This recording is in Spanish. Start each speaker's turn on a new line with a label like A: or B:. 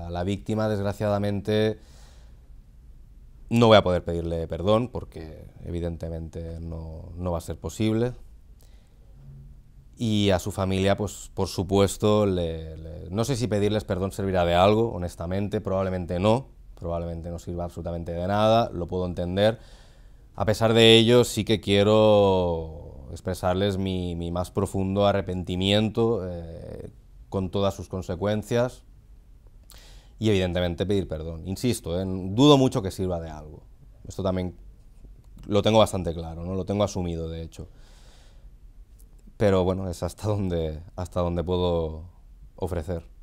A: A La víctima, desgraciadamente, no voy a poder pedirle perdón porque evidentemente no, va a ser posible. Y a su familia, pues por supuesto, no sé si pedirles perdón servirá de algo, honestamente, probablemente no, probablemente no sirva absolutamente de nada, lo puedo entender. A pesar de ello, sí que quiero expresarles mi, más profundo arrepentimiento eh, con todas sus consecuencias, y evidentemente pedir perdón. Insisto, eh, dudo mucho que sirva de algo. Esto también lo tengo bastante claro, ¿no? Lo tengo asumido, de hecho. Pero bueno, es hasta donde, hasta donde puedo ofrecer.